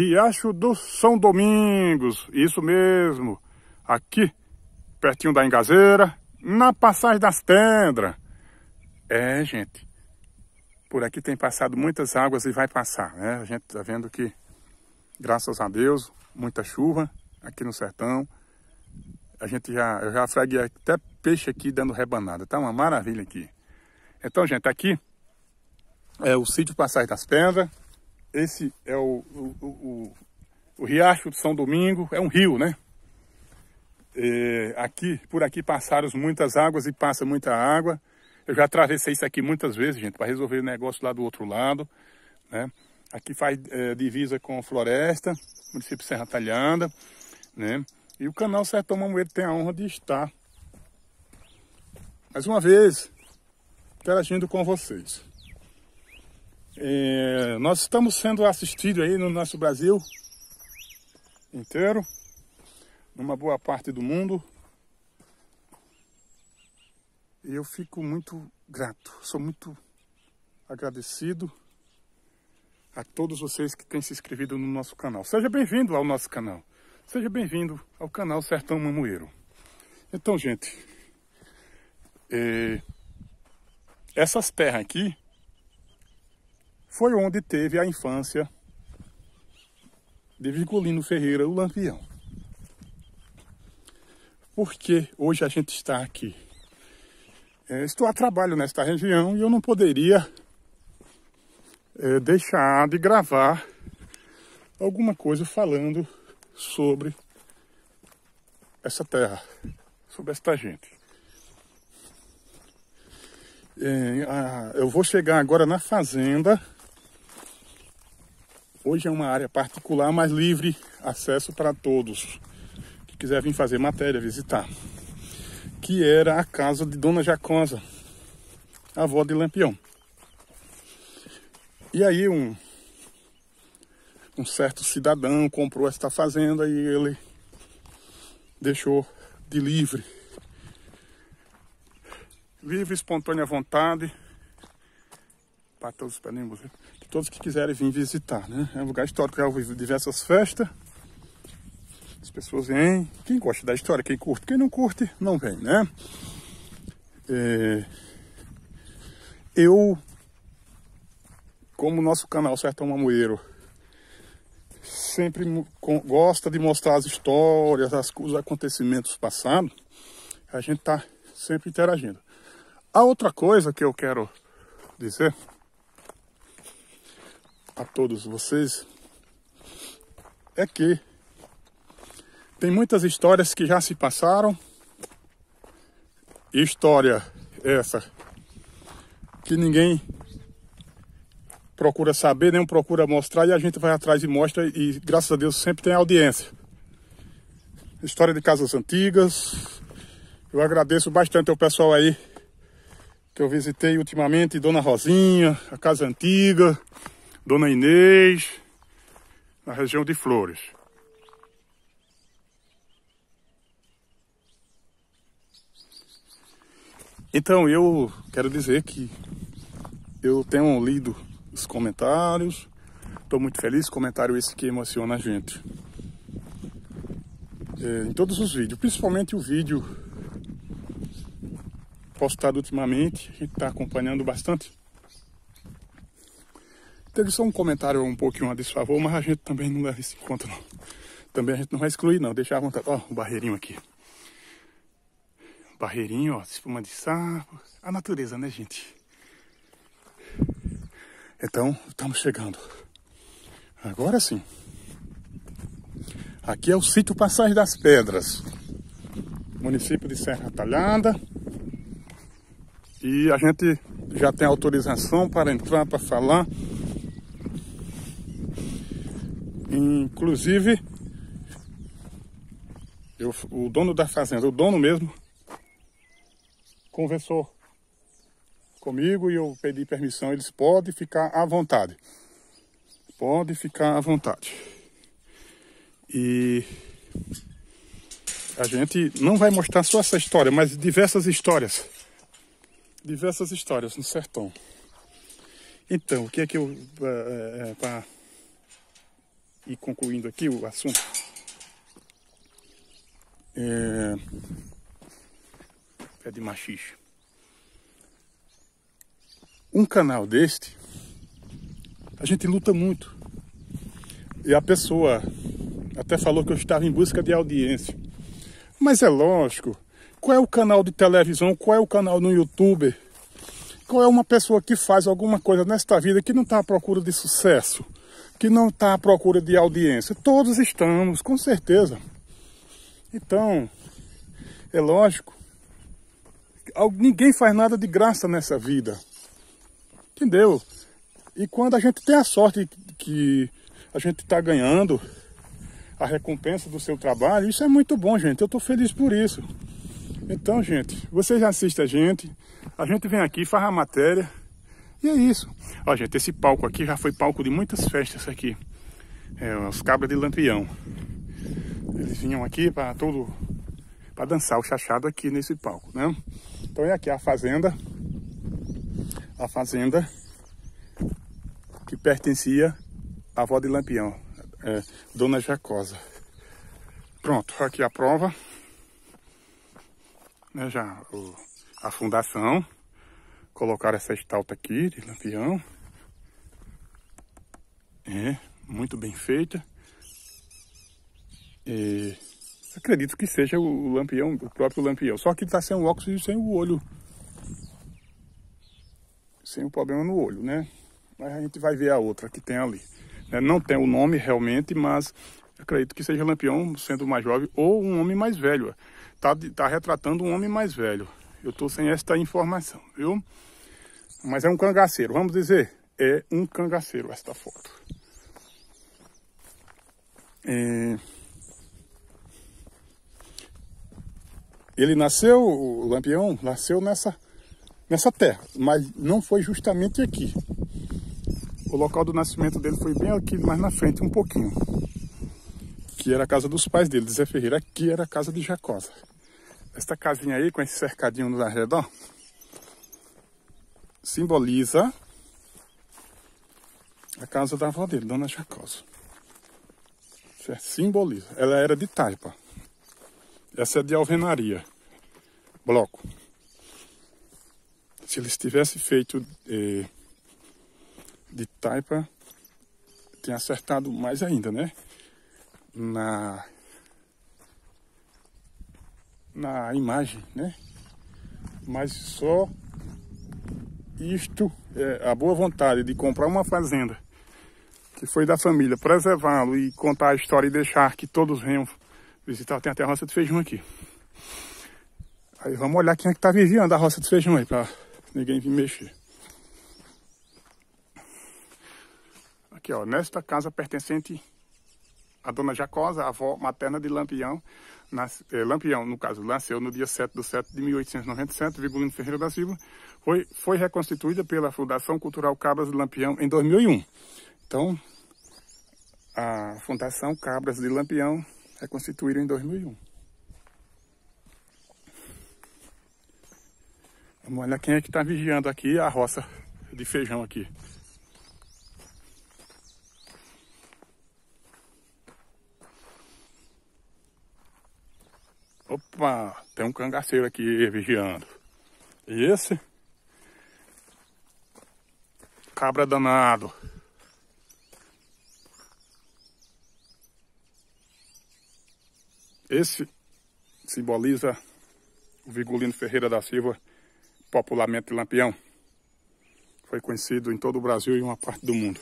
Riacho do São Domingos, isso mesmo, aqui pertinho da Engazeira, na Passagem das Tendras. É, gente, por aqui tem passado muitas águas e vai passar, né? A gente tá vendo que, graças a Deus, muita chuva aqui no sertão. A gente já, eu já fraguei até peixe aqui dando rebanada, tá uma maravilha aqui. Então, gente, aqui é o sítio Passagem das Tendras, esse é o, o, o, o Riacho de São Domingo, é um rio, né? É, aqui, por aqui passaram muitas águas e passa muita água. Eu já atravessei isso aqui muitas vezes, gente, para resolver o negócio lá do outro lado, né? Aqui faz é, divisa com floresta, município Serra Talhada, né? E o canal Sertão Mamoeiro tem a honra de estar. Mais uma vez, interagindo com vocês. É, nós estamos sendo assistidos aí no nosso Brasil inteiro, numa boa parte do mundo. E eu fico muito grato, sou muito agradecido a todos vocês que têm se inscrito no nosso canal. Seja bem-vindo ao nosso canal. Seja bem-vindo ao canal Sertão Mamoeiro. Então, gente, é, essas terras aqui foi onde teve a infância de Virgulino Ferreira, o Lampião. Por que hoje a gente está aqui? É, estou a trabalho nesta região e eu não poderia é, deixar de gravar alguma coisa falando sobre essa terra, sobre esta gente. É, a, eu vou chegar agora na fazenda Hoje é uma área particular, mas livre acesso para todos que quiser vir fazer matéria, visitar. Que era a casa de Dona Jaconza, avó de Lampião. E aí um, um certo cidadão comprou esta fazenda e ele deixou de livre. Livre, espontânea vontade. Para todos os todos que quiserem vir visitar, né? É um lugar histórico, já é houve diversas festas. As pessoas vêm, quem gosta da história, quem curte, quem não curte, não vem, né? É... Eu, como o nosso canal Sertão Mamoeiro, sempre gosta de mostrar as histórias, as, os acontecimentos passados, a gente está sempre interagindo. A outra coisa que eu quero dizer a todos vocês é que tem muitas histórias que já se passaram. História é essa que ninguém procura saber, nem procura mostrar e a gente vai atrás e mostra e graças a Deus sempre tem audiência. História de casas antigas. Eu agradeço bastante ao pessoal aí que eu visitei ultimamente, Dona Rosinha, a casa antiga, Dona Inês, na região de Flores. Então, eu quero dizer que eu tenho lido os comentários, estou muito feliz, comentário esse que emociona a gente. É, em todos os vídeos, principalmente o vídeo postado ultimamente, a gente está acompanhando bastante Teve só um comentário um pouquinho a desfavor, mas a gente também não leva isso em conta, não. Também a gente não vai excluir, não. Deixar à vontade. Ó, o barreirinho aqui. Barreirinho, ó, espuma de sapo. A natureza, né, gente? Então, estamos chegando. Agora sim. Aqui é o sítio Passagem das Pedras. Município de Serra Talhada. E a gente já tem autorização para entrar, para falar. Inclusive, eu, o dono da fazenda, o dono mesmo, conversou comigo e eu pedi permissão. Eles podem ficar à vontade. Pode ficar à vontade. E a gente não vai mostrar só essa história, mas diversas histórias. Diversas histórias no sertão. Então, o que é que eu. É, é, pra, e concluindo aqui o assunto, é, de machixe. Um canal deste, a gente luta muito. E a pessoa até falou que eu estava em busca de audiência. Mas é lógico, qual é o canal de televisão, qual é o canal no YouTube, qual é uma pessoa que faz alguma coisa nesta vida que não está à procura de sucesso? que não está à procura de audiência. Todos estamos, com certeza. Então, é lógico, ninguém faz nada de graça nessa vida. Entendeu? E quando a gente tem a sorte que a gente está ganhando a recompensa do seu trabalho, isso é muito bom, gente. Eu estou feliz por isso. Então, gente, vocês assistem a gente. A gente vem aqui, faz a matéria e é isso. Ó, gente, esse palco aqui já foi palco de muitas festas aqui. É, os cabras de lampião. Eles vinham aqui para todo para dançar o chachado aqui nesse palco, né? Então é aqui a fazenda, a fazenda que pertencia à avó de Lampião, é, Dona Jacosa. Pronto, aqui a prova, né, já o, a fundação, colocar essa estalta aqui de lampião. É, muito bem feita. E é, acredito que seja o lampião, o próprio lampião. Só que está sem o óculos e sem o olho. Sem o problema no olho, né? Mas a gente vai ver a outra que tem ali. Né? Não tem o nome realmente, mas acredito que seja Lampião, sendo mais jovem, ou um homem mais velho. Está tá retratando um homem mais velho. Eu estou sem esta informação, viu? mas é um cangaceiro. Vamos dizer, é um cangaceiro esta foto. É... Ele nasceu, o Lampião nasceu nessa, nessa terra, mas não foi justamente aqui. O local do nascimento dele foi bem aqui, mais na frente um pouquinho. Que era a casa dos pais dele, de Zé Ferreira. Aqui era a casa de Jacosa. Esta casinha aí, com esse cercadinho no arredor, simboliza a casa da avó dele, Dona Jacosa. É simboliza. Ela era de taipa. Essa é de alvenaria. Bloco. Se eles tivessem feito eh, de taipa, tinha acertado mais ainda, né? Na, na imagem, né? Mas só isto, é, a boa vontade de comprar uma fazenda que foi da família, preservá-lo e contar a história e deixar que todos venham visitar. Tem até a roça de feijão aqui. Aí vamos olhar quem é que está vivendo a roça de feijão aí, para ninguém vir mexer. Aqui, ó, nesta casa pertencente a dona Jacosa, a avó materna de Lampião, eh, Lampião, no caso, nasceu no dia 7 de 7 de 1897, Virgulino Ferreira da Silva, foi, foi reconstituída pela Fundação Cultural Cabras de Lampião em 2001. Então, a Fundação Cabras de Lampião é constituída em 2001. Vamos olhar quem é que está vigiando aqui a roça de feijão aqui. Opa, tem um cangaceiro aqui vigiando. E esse? Cabra danado. Esse simboliza o Vigolino Ferreira da Silva, popularmente Lampião. Foi conhecido em todo o Brasil e uma parte do mundo.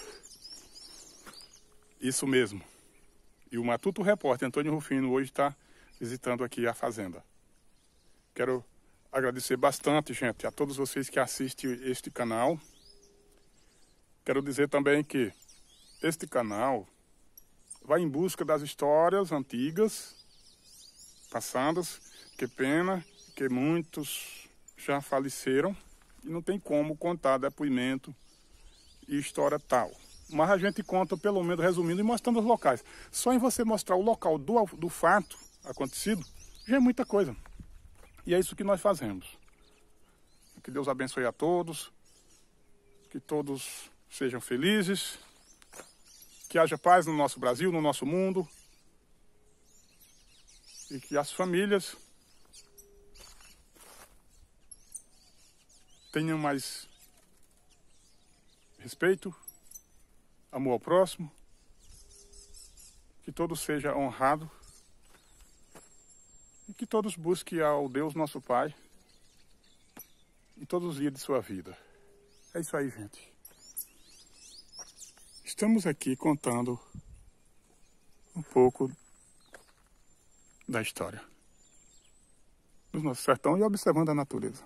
Isso mesmo. E o Matuto Repórter Antônio Rufino hoje está visitando aqui a fazenda. Quero agradecer bastante, gente, a todos vocês que assistem este canal. Quero dizer também que este canal vai em busca das histórias antigas, passadas, que pena que muitos já faleceram e não tem como contar depoimento e história tal. Mas a gente conta, pelo menos resumindo e mostrando os locais. Só em você mostrar o local do, do fato, acontecido, já é muita coisa. E é isso que nós fazemos. Que Deus abençoe a todos, que todos sejam felizes, que haja paz no nosso Brasil, no nosso mundo e que as famílias tenham mais respeito, amor ao próximo, que todo seja honrado e que todos busquem ao Deus nosso Pai em todos os dias de sua vida. É isso aí, gente. Estamos aqui contando um pouco da história do nosso sertão e observando a natureza.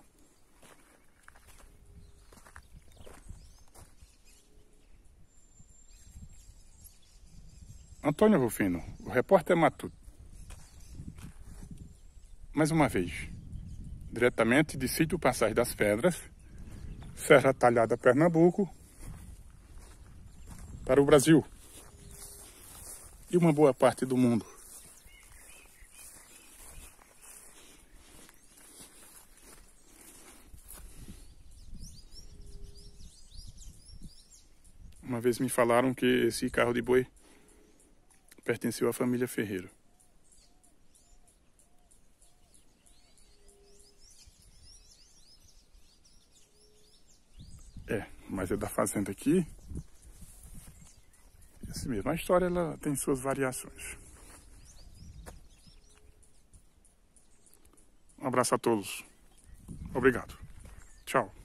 Antônio Rufino, o repórter Matuto mais uma vez, diretamente de Sítio Passagem das Pedras, Serra Talhada, Pernambuco, para o Brasil e uma boa parte do mundo. Uma vez me falaram que esse carro de boi pertenceu à família Ferreira. mas é da fazenda aqui. Esse mesmo. A história ela tem suas variações. Um abraço a todos. Obrigado. Tchau.